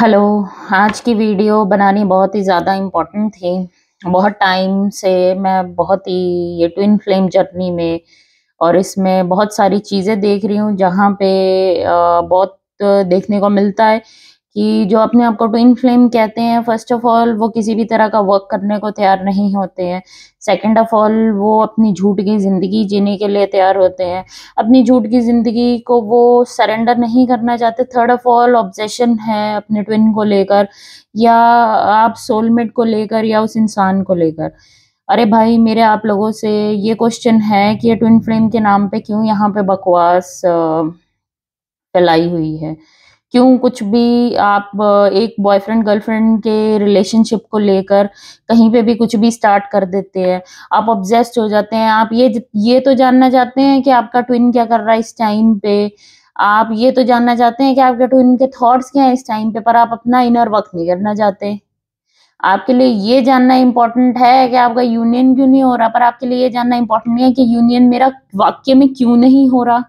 hello आज की video बनानी बहुत ही ज़्यादा इम्पोर्टेंट थी बहुत टाइम से मैं बहुत ही ये ट्विन फ्लेम जर्नी में और इसमें बहुत सारी चीज़ें देख रही हूँ जहाँ पे बहुत देखने को मिलता है कि जो अपने आप को ट्विन फ्लेम कहते हैं फर्स्ट ऑफ ऑल वो किसी भी तरह का वर्क करने को तैयार नहीं होते हैं सेकंड ऑफ ऑल वो अपनी झूठ की ज़िंदगी जीने के लिए तैयार होते हैं अपनी झूठ की ज़िंदगी को वो सरेंडर नहीं करना चाहते थर्ड ऑफ ऑल ऑब्जेशन है अपने ट्विन को लेकर या आप सोलमेट को लेकर या उस इंसान को लेकर अरे भाई मेरे आप लोगों से ये क्वेश्चन है कि ये ट्विन फ्लेम के नाम पे क्यों यहाँ पे बकवास फैलाई हुई है क्यों कुछ भी आप एक बॉयफ्रेंड गर्लफ्रेंड के रिलेशनशिप को लेकर कहीं पे भी कुछ भी स्टार्ट कर देते हैं आप ऑब्जेस्ट हो जाते हैं आप ये ये तो जानना चाहते हैं कि आपका ट्विन क्या कर रहा है इस टाइम पे आप ये तो जानना चाहते हैं कि आपके ट्विन के थॉट्स क्या हैं इस टाइम पे पर आप अपना इनर वर्क नहीं करना चाहते आपके लिए ये जानना इम्पोर्टेंट है कि आपका यूनियन क्यों नहीं हो रहा पर आपके लिए ये जानना इम्पोर्टेंट नहीं है कि यूनियन मेरा वाक्य में क्यों नहीं हो रहा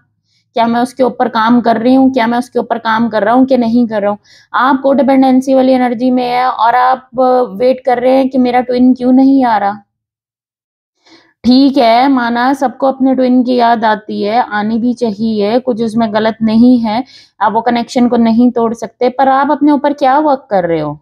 क्या मैं उसके ऊपर काम कर रही हूँ क्या मैं उसके ऊपर काम कर रहा हूँ कि नहीं कर रहा हूँ आप कोडिपेंडेंसी वाली एनर्जी में है और आप वेट uh, कर रहे हैं कि मेरा ट्विन क्यों नहीं आ रहा ठीक है माना सबको अपने ट्विन की याद आती है आनी भी चाहिए कुछ उसमें गलत नहीं है आप वो कनेक्शन को नहीं तोड़ सकते पर आप अपने ऊपर क्या वर्क कर रहे हो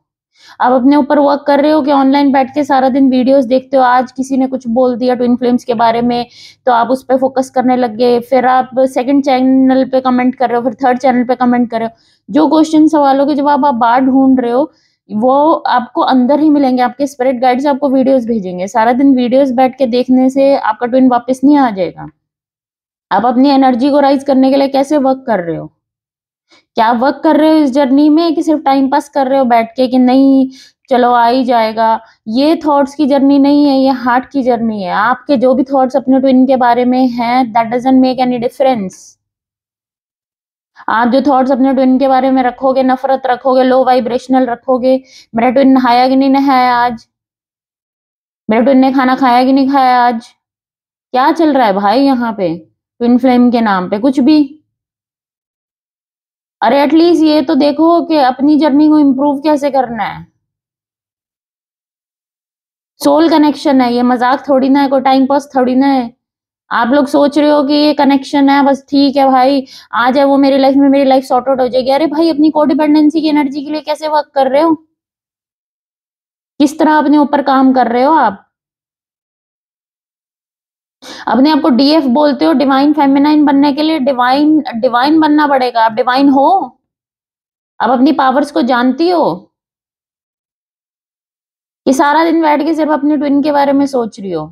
आप अपने ऊपर वर्क कर रहे हो कि ऑनलाइन बैठ के सारा दिन वीडियोस देखते हो आज किसी ने कुछ बोल दिया ट्विन फिल्म के बारे में तो आप उस पर फोकस करने लग गए फिर आप सेकंड चैनल पे कमेंट कर रहे हो फिर थर्ड चैनल पे कमेंट कर रहे हो जो क्वेश्चन सवालों के जवाब आप बाहर ढूंढ रहे हो वो आपको अंदर ही मिलेंगे आपके स्पिरिट गाइड्स आपको वीडियोस भेजेंगे सारा दिन वीडियोस बैठ के देखने से आपका ट्विन वापस नहीं आ जाएगा आप अपनी एनर्जी को राइज करने के लिए कैसे वर्क कर रहे हो क्या वर्क कर रहे हो इस जर्नी में कि सिर्फ टाइम पास कर रहे हो बैठ के कि नहीं चलो आ ही जाएगा ये थॉट्स की जर्नी नहीं है ये हार्ट की जर्नी है आपके जो भी थॉट्स अपने ट्विन के बारे में हैं that doesn't make any difference आप जो थॉट्स अपने ट्विन के बारे में रखोगे नफरत रखोगे लो वाइब्रेशनल रखोगे मेरा ट्विन नहाया कि नहीं नहाया आज मेरे ट्विन ने खाना खाया कि नहीं खाया आज क्या चल रहा है भाई यहाँ पे ट्विन फ्लेम के नाम पे कुछ भी अरे एटलीस्ट ये तो देखो कि अपनी जर्नी को इम्प्रूव कैसे करना है सोल कनेक्शन है ये मजाक थोड़ी ना है कोई टाइम पास थोड़ी ना है आप लोग सोच रहे हो कि ये कनेक्शन है बस ठीक है भाई आ जाए वो मेरी लाइफ में मेरी लाइफ सॉर्ट आउट हो जाएगी अरे भाई अपनी कोडिपेंडेंसी की एनर्जी के लिए कैसे वर्क कर रहे हो किस तरह अपने ऊपर काम कर रहे हो आप अपने आपको डीएफ बोलते हो डिवाइन फेमिनाइन बनने के लिए डिवाइन डिवाइन बनना पड़ेगा आप डिवाइन हो आप अपनी पावर्स को जानती हो कि सारा दिन बैठ के सिर्फ अपने ट्विन के बारे में सोच रही हो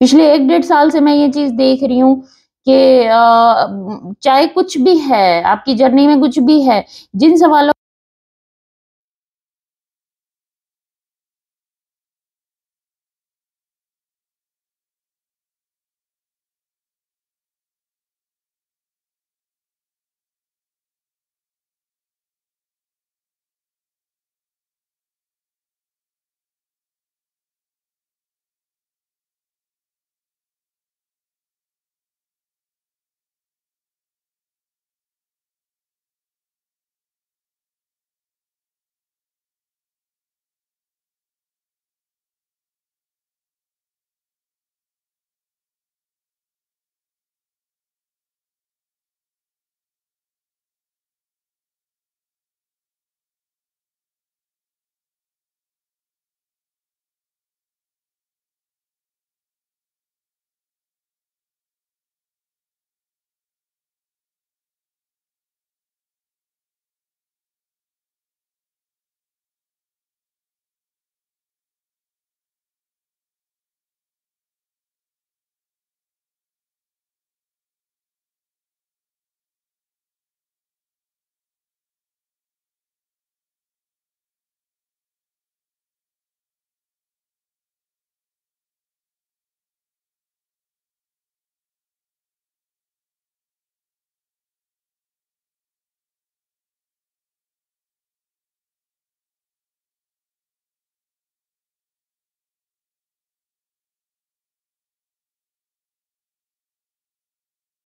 पिछले एक डेढ़ साल से मैं ये चीज देख रही हूं कि चाहे कुछ भी है आपकी जर्नी में कुछ भी है जिन सवालों